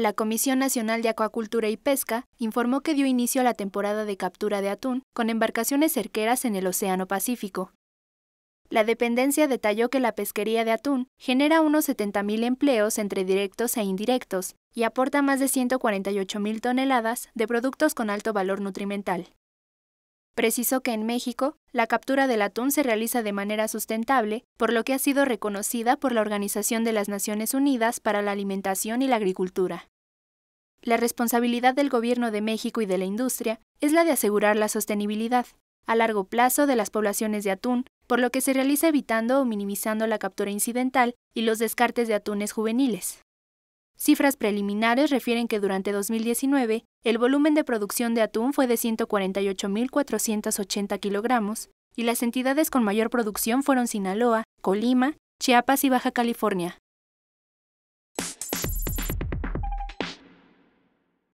la Comisión Nacional de Acuacultura y Pesca informó que dio inicio a la temporada de captura de atún con embarcaciones cerqueras en el Océano Pacífico. La dependencia detalló que la pesquería de atún genera unos 70.000 empleos entre directos e indirectos y aporta más de 148.000 toneladas de productos con alto valor nutrimental. Precisó que en México, la captura del atún se realiza de manera sustentable, por lo que ha sido reconocida por la Organización de las Naciones Unidas para la Alimentación y la Agricultura. La responsabilidad del Gobierno de México y de la industria es la de asegurar la sostenibilidad a largo plazo de las poblaciones de atún, por lo que se realiza evitando o minimizando la captura incidental y los descartes de atunes juveniles. Cifras preliminares refieren que durante 2019 el volumen de producción de atún fue de 148.480 kilogramos y las entidades con mayor producción fueron Sinaloa, Colima, Chiapas y Baja California.